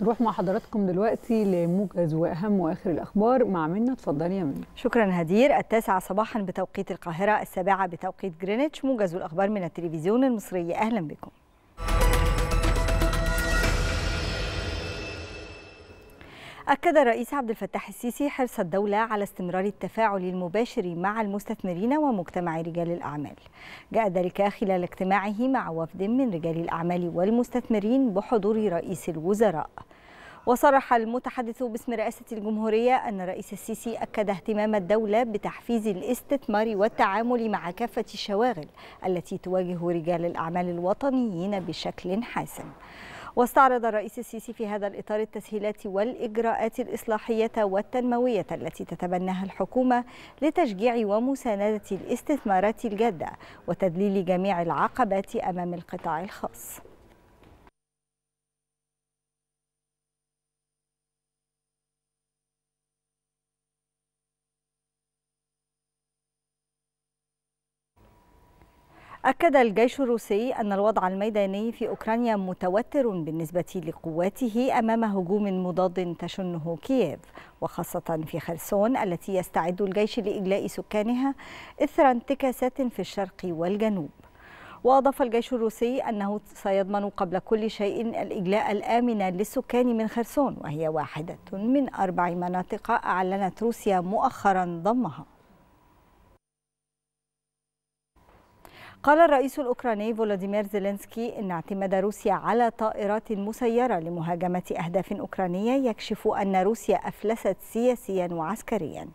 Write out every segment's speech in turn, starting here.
نروح مع حضراتكم دلوقتي لموجز واهم واخر الاخبار مع منى اتفضلي يا منى شكرا هدير التاسعة صباحا بتوقيت القاهرة السابعة بتوقيت جرينتش موجز الاخبار من التلفزيون المصري اهلا بكم أكد الرئيس عبد الفتاح السيسي حرص الدولة على استمرار التفاعل المباشر مع المستثمرين ومجتمع رجال الأعمال. جاء ذلك خلال اجتماعه مع وفد من رجال الأعمال والمستثمرين بحضور رئيس الوزراء. وصرح المتحدث باسم رئاسة الجمهورية أن الرئيس السيسي أكد اهتمام الدولة بتحفيز الاستثمار والتعامل مع كافة الشواغل التي تواجه رجال الأعمال الوطنيين بشكل حاسم واستعرض الرئيس السيسي في هذا الإطار التسهيلات والإجراءات الإصلاحية والتنموية التي تتبناها الحكومة لتشجيع ومساندة الاستثمارات الجادة وتذليل جميع العقبات أمام القطاع الخاص أكد الجيش الروسي أن الوضع الميداني في أوكرانيا متوتر بالنسبة لقواته أمام هجوم مضاد تشنه كييف وخاصة في خرسون التي يستعد الجيش لإجلاء سكانها إثر انتكاسات في الشرق والجنوب وأضاف الجيش الروسي أنه سيضمن قبل كل شيء الإجلاء الآمن للسكان من خرسون وهي واحدة من أربع مناطق أعلنت روسيا مؤخرا ضمها قال الرئيس الأوكراني فولاديمير زيلينسكي إن اعتماد روسيا على طائرات مسيرة لمهاجمة أهداف أوكرانية يكشف أن روسيا أفلست سياسيا وعسكريا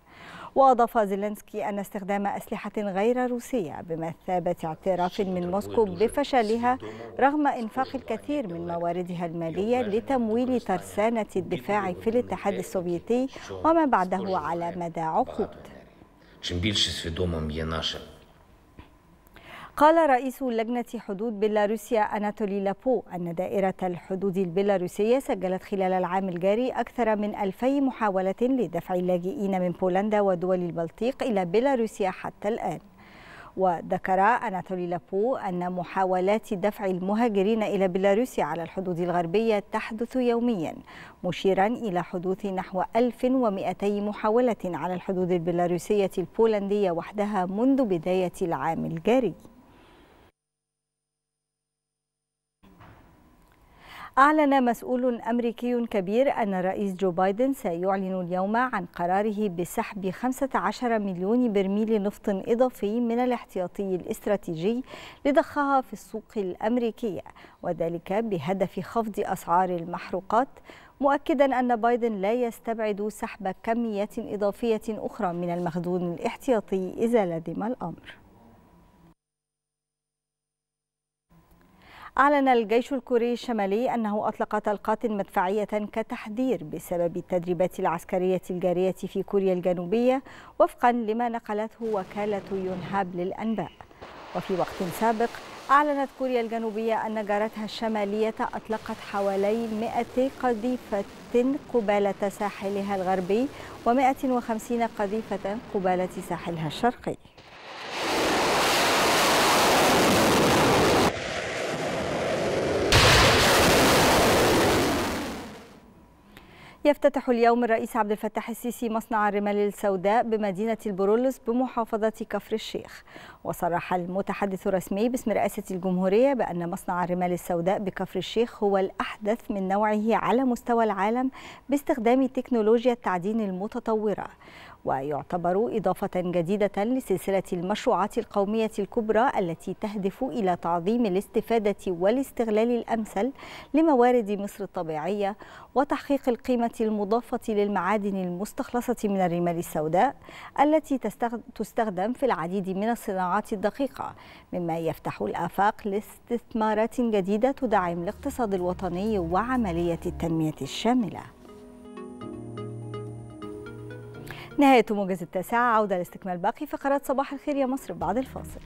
وأضاف زيلينسكي أن استخدام أسلحة غير روسية بمثابة اعتراف من موسكو بفشلها رغم إنفاق الكثير من مواردها المالية لتمويل ترسانة الدفاع في الاتحاد السوفيتي وما بعده على مدى عقود. قال رئيس لجنة حدود بيلاروسيا أناتولي لابو أن دائرة الحدود البيلاروسية سجلت خلال العام الجاري أكثر من 2000 محاولة لدفع اللاجئين من بولندا ودول البلطيق إلى بيلاروسيا حتى الآن وذكر أناتولي لابو أن محاولات دفع المهاجرين إلى بيلاروسيا على الحدود الغربية تحدث يوميا مشيرا إلى حدوث نحو 1200 محاولة على الحدود البيلاروسية البولندية وحدها منذ بداية العام الجاري أعلن مسؤول أمريكي كبير أن الرئيس جو بايدن سيعلن اليوم عن قراره بسحب 15 مليون برميل نفط إضافي من الاحتياطي الاستراتيجي لضخها في السوق الأمريكية وذلك بهدف خفض أسعار المحروقات مؤكدا أن بايدن لا يستبعد سحب كميات إضافية أخرى من المخزون الاحتياطي إذا لزم الأمر أعلن الجيش الكوري الشمالي أنه أطلق طلقات مدفعية كتحذير بسبب التدريبات العسكرية الجارية في كوريا الجنوبية وفقا لما نقلته وكالة يونهاب للأنباء وفي وقت سابق أعلنت كوريا الجنوبية أن جارتها الشمالية أطلقت حوالي 100 قذيفة قبالة ساحلها الغربي و150 قذيفة قبالة ساحلها الشرقي يفتتح اليوم الرئيس عبد الفتاح السيسي مصنع الرمال السوداء بمدينة البرولس بمحافظة كفر الشيخ وصرح المتحدث الرسمي باسم رئاسة الجمهورية بأن مصنع الرمال السوداء بكفر الشيخ هو الأحدث من نوعه على مستوى العالم باستخدام تكنولوجيا التعدين المتطورة ويعتبر إضافة جديدة لسلسلة المشروعات القومية الكبرى التي تهدف إلى تعظيم الاستفادة والاستغلال الأمثل لموارد مصر الطبيعية وتحقيق القيمة المضافة للمعادن المستخلصة من الرمال السوداء التي تستخدم في العديد من الصناعات الدقيقة مما يفتح الآفاق لاستثمارات جديدة تدعم الاقتصاد الوطني وعملية التنمية الشاملة نهاية موجز التاسعة عودة لاستكمال باقي فقرات صباح الخير يا مصر بعد الفاصل